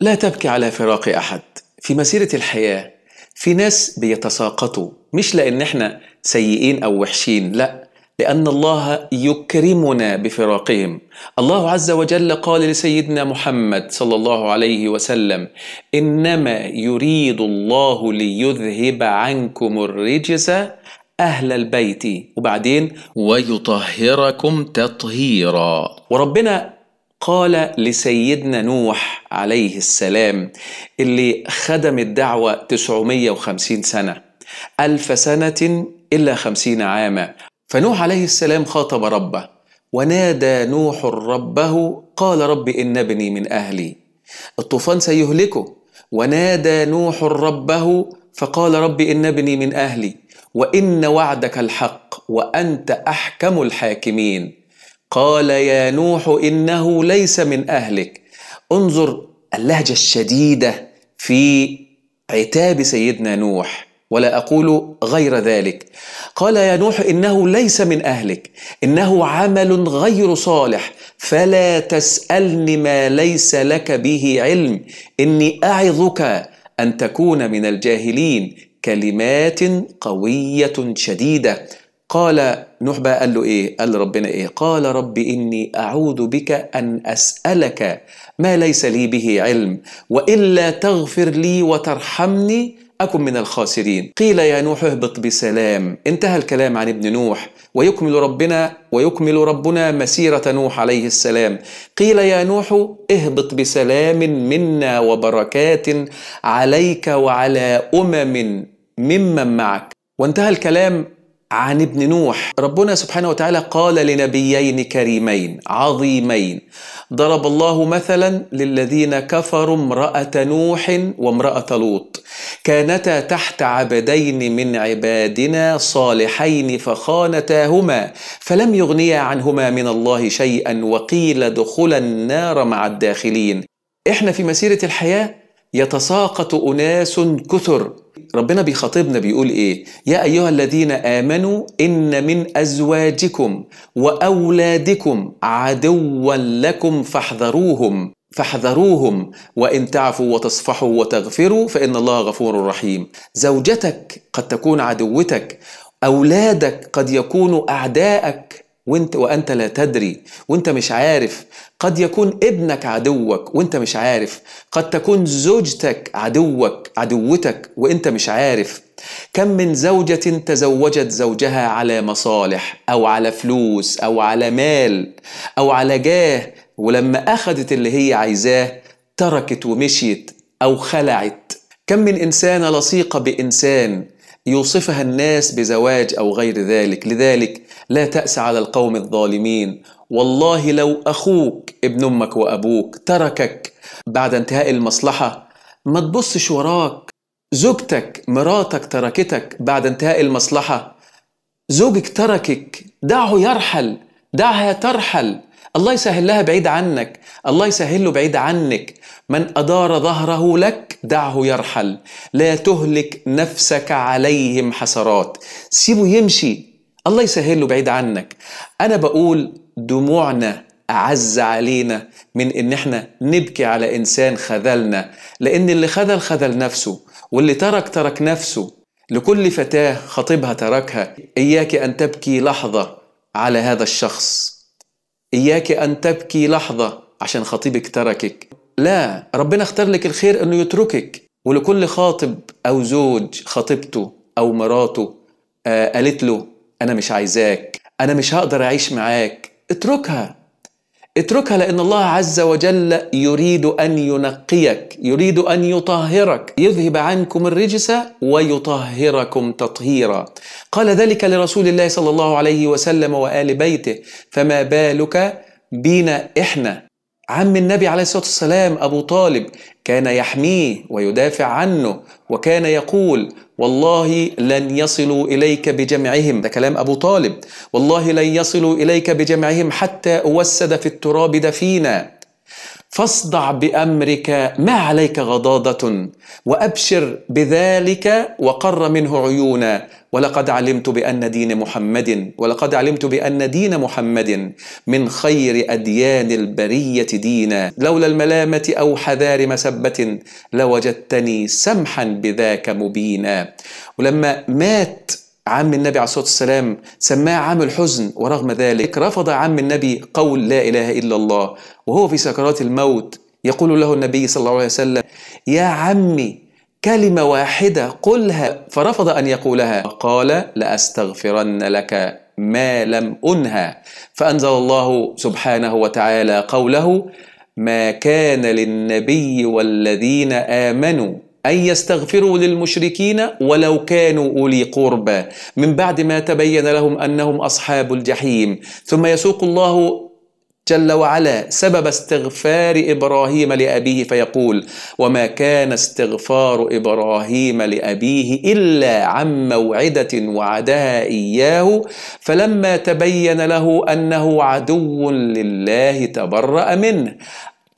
لا تبكي على فراق أحد في مسيرة الحياة في ناس بيتساقطوا مش لأن احنا سيئين أو وحشين لأ لأن الله يكرمنا بفراقهم الله عز وجل قال لسيدنا محمد صلى الله عليه وسلم إنما يريد الله ليذهب عنكم الرجس أهل البيت وبعدين ويطهركم تطهيرا وربنا قال لسيدنا نوح عليه السلام اللي خدم الدعوة 950 سنة ألف سنة إلا خمسين عاما فنوح عليه السلام خاطب ربه ونادى نوح ربه قال رب إن ابني من أهلي الطوفان سيهلكه ونادى نوح ربه فقال رب إن ابني من أهلي وإن وعدك الحق وأنت أحكم الحاكمين قال يا نوح انه ليس من اهلك انظر اللهجه الشديده في عتاب سيدنا نوح ولا اقول غير ذلك قال يا نوح انه ليس من اهلك انه عمل غير صالح فلا تسالني ما ليس لك به علم اني اعظك ان تكون من الجاهلين كلمات قويه شديده قال نوح بقى قال له ايه قال ربنا ايه قال رب اني اعوذ بك ان اسالك ما ليس لي به علم والا تغفر لي وترحمني أكن من الخاسرين قيل يا نوح اهبط بسلام انتهى الكلام عن ابن نوح ويكمل ربنا ويكمل ربنا مسيرة نوح عليه السلام قيل يا نوح اهبط بسلام منا وبركات عليك وعلى أمم ممن معك وانتهى الكلام عن ابن نوح ربنا سبحانه وتعالى قال لنبيين كريمين عظيمين ضرب الله مثلا للذين كفروا امرأة نوح وامرأة لوط كانتا تحت عبدين من عبادنا صالحين فخانتاهما فلم يغنيا عنهما من الله شيئا وقيل ادخلا النار مع الداخلين احنا في مسيرة الحياة يتساقط أناس كثر ربنا بيخاطبنا بيقول ايه يا ايها الذين امنوا ان من ازواجكم واولادكم عدوا لكم فاحذروهم فاحذروهم وان تعفوا وتصفحوا وتغفروا فان الله غفور رحيم زوجتك قد تكون عدوتك اولادك قد يكونوا اعدائك وانت وانت لا تدري وانت مش عارف قد يكون ابنك عدوك وانت مش عارف قد تكون زوجتك عدوك عدوتك وانت مش عارف كم من زوجة تزوجت زوجها على مصالح او على فلوس او على مال او على جاه ولما اخذت اللي هي عايزاه تركت ومشيت او خلعت كم من انسانة لصيقة بانسان يوصفها الناس بزواج او غير ذلك لذلك لا تأس على القوم الظالمين والله لو أخوك ابن أمك وأبوك تركك بعد انتهاء المصلحة ما تبصش وراك زوجتك مراتك تركتك بعد انتهاء المصلحة زوجك تركك دعه يرحل دعها ترحل الله يسهل لها بعيد عنك الله يسهل له بعيد عنك من أدار ظهره لك دعه يرحل لا تهلك نفسك عليهم حسرات سيبه يمشي الله يسهل له بعيد عنك انا بقول دموعنا اعز علينا من ان احنا نبكي على انسان خذلنا لان اللي خذل خذل نفسه واللي ترك ترك نفسه لكل فتاه خطيبها تركها اياك ان تبكي لحظه على هذا الشخص اياك ان تبكي لحظه عشان خطيبك تركك لا ربنا اختار لك الخير انه يتركك ولكل خاطب او زوج خطيبته او مراته آه قالت له انا مش عايزاك انا مش هقدر اعيش معاك اتركها اتركها لان الله عز وجل يريد ان ينقيك يريد ان يطهرك يذهب عنكم الرجس ويطهركم تطهيرا قال ذلك لرسول الله صلى الله عليه وسلم وال بيته فما بالك بينا احنا عم النبي عليه الصلاه والسلام ابو طالب كان يحميه ويدافع عنه وكان يقول والله لن يصلوا اليك بجمعهم ده كلام ابو طالب والله لن يصلوا اليك بجمعهم حتى اوسد في التراب دفينا فاصدع بامرك ما عليك غضاضه وابشر بذلك وقر منه عيونا ولقد علمت بان دين محمد ولقد علمت بان دين محمد من خير اديان البريه دينا لولا الملامه او حذار مسبه لوجدتني سمحا بذاك مبينا ولما مات عم النبي عليه الصلاه والسلام سماه عام الحزن ورغم ذلك رفض عم النبي قول لا اله الا الله وهو في سكرات الموت يقول له النبي صلى الله عليه وسلم يا عمي كلمه واحده قلها فرفض ان يقولها قال لاستغفرن لك ما لم انهى فانزل الله سبحانه وتعالى قوله ما كان للنبي والذين امنوا أن يستغفروا للمشركين ولو كانوا أولي قربى من بعد ما تبين لهم أنهم أصحاب الجحيم ثم يسوق الله جل وعلا سبب استغفار ابراهيم لابيه فيقول وما كان استغفار ابراهيم لابيه الا عن موعده وعدها اياه فلما تبين له انه عدو لله تبرا منه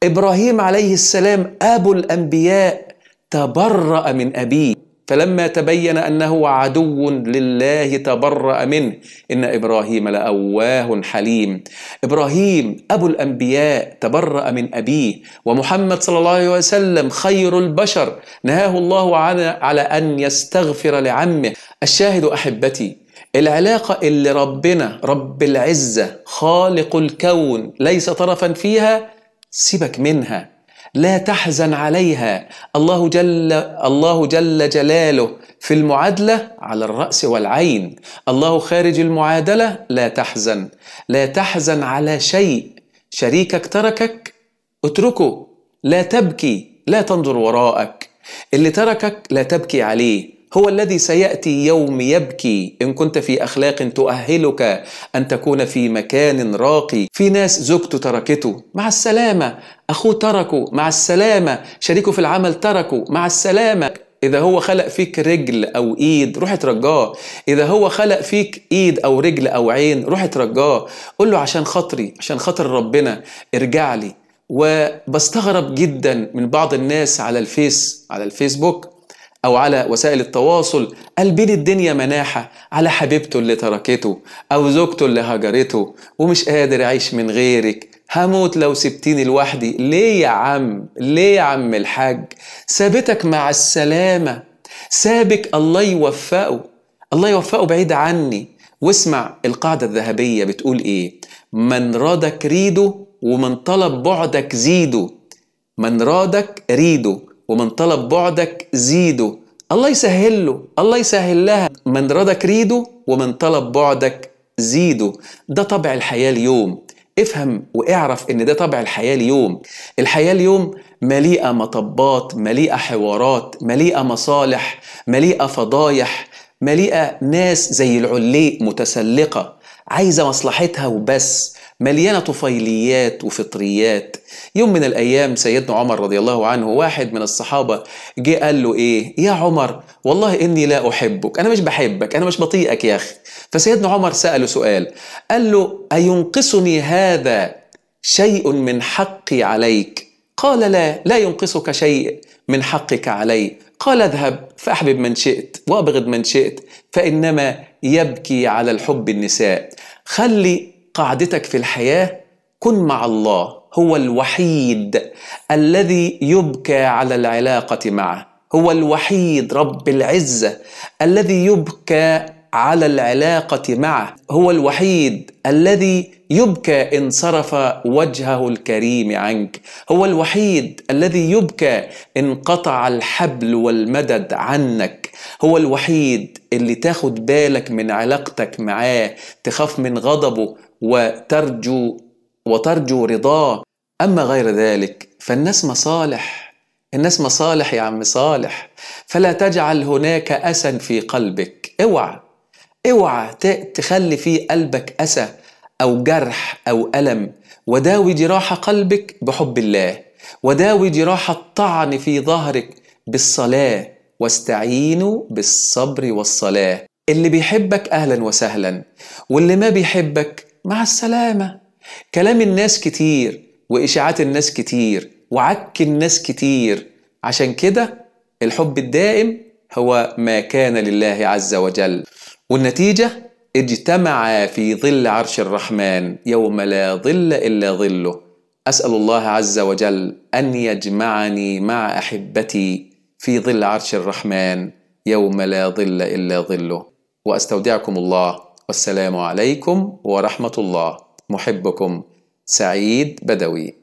ابراهيم عليه السلام ابو الانبياء تبرأ من أبيه فلما تبين أنه عدو لله تبرأ منه إن إبراهيم لأواه حليم إبراهيم أبو الأنبياء تبرأ من أبيه ومحمد صلى الله عليه وسلم خير البشر نهاه الله على أن يستغفر لعمه الشاهد أحبتي العلاقة اللي ربنا رب العزة خالق الكون ليس طرفا فيها سيبك منها لا تحزن عليها الله جل الله جل جلاله في المعادله على الراس والعين الله خارج المعادله لا تحزن لا تحزن على شيء شريكك تركك اتركه لا تبكي لا تنظر وراءك اللي تركك لا تبكي عليه هو الذي سياتي يوم يبكي ان كنت في اخلاق تؤهلك ان تكون في مكان راقي في ناس زوجته تركته مع السلامه اخوه تركه مع السلامه شريكه في العمل تركه مع السلامه إذا هو خلق فيك رجل أو إيد روح ترجاه إذا هو خلق فيك إيد أو رجل أو عين روح ترجاه قول له عشان خاطري عشان خاطر ربنا ارجع لي وبستغرب جدا من بعض الناس على الفيس على الفيسبوك أو على وسائل التواصل قلبين الدنيا مناحة على حبيبته اللي تركته أو زوجته اللي هجرته ومش قادر أعيش من غيرك هموت لو سبتيني لوحدي ليه يا عم ليه يا عم الحاج سابتك مع السلامة سابك الله يوفقه الله يوفقه بعيد عني واسمع القاعدة الذهبية بتقول إيه من رادك ريده ومن طلب بعدك زيده من رادك ريده ومن طلب بعدك زيده الله يسهل له الله يسهل لها من رضى كريده ومن طلب بعدك زيده ده طبع الحياة اليوم افهم واعرف ان ده طبع الحياة اليوم الحياة اليوم مليئة مطبات مليئة حوارات مليئة مصالح مليئة فضايح مليئة ناس زي العليق متسلقة عايزة مصلحتها وبس مليانة طفيليات وفطريات يوم من الأيام سيدنا عمر رضي الله عنه واحد من الصحابة جه قال له إيه يا عمر والله إني لا أحبك أنا مش بحبك أنا مش بطيئك يا أخي فسيدنا عمر سأله سؤال قال له أينقصني هذا شيء من حقي عليك قال لا لا ينقصك شيء من حقك علي قال اذهب فأحبب من شئت وأبغض من شئت فإنما يبكي على الحب النساء خلي قاعدتك في الحياه كن مع الله هو الوحيد الذي يبكى على العلاقه معه هو الوحيد رب العزه الذي يبكى على العلاقه معه هو الوحيد الذي يبكى ان صرف وجهه الكريم عنك هو الوحيد الذي يبكى ان قطع الحبل والمدد عنك هو الوحيد اللي تاخد بالك من علاقتك معاه تخاف من غضبه وترجو وترجو رضاه أما غير ذلك فالناس مصالح الناس مصالح يا عم صالح فلا تجعل هناك أسا في قلبك اوعى اوعى تخلي في قلبك أسى أو جرح أو ألم وداوي جراح قلبك بحب الله وداوي جراح الطعن في ظهرك بالصلاة واستعينوا بالصبر والصلاة اللي بيحبك أهلا وسهلا واللي ما بيحبك مع السلامة كلام الناس كتير وإشاعات الناس كتير وعك الناس كتير عشان كده الحب الدائم هو ما كان لله عز وجل والنتيجة اجتمع في ظل عرش الرحمن يوم لا ظل إلا ظله أسأل الله عز وجل أن يجمعني مع أحبتي في ظل عرش الرحمن يوم لا ظل إلا ظله وأستودعكم الله والسلام عليكم ورحمة الله محبكم سعيد بدوي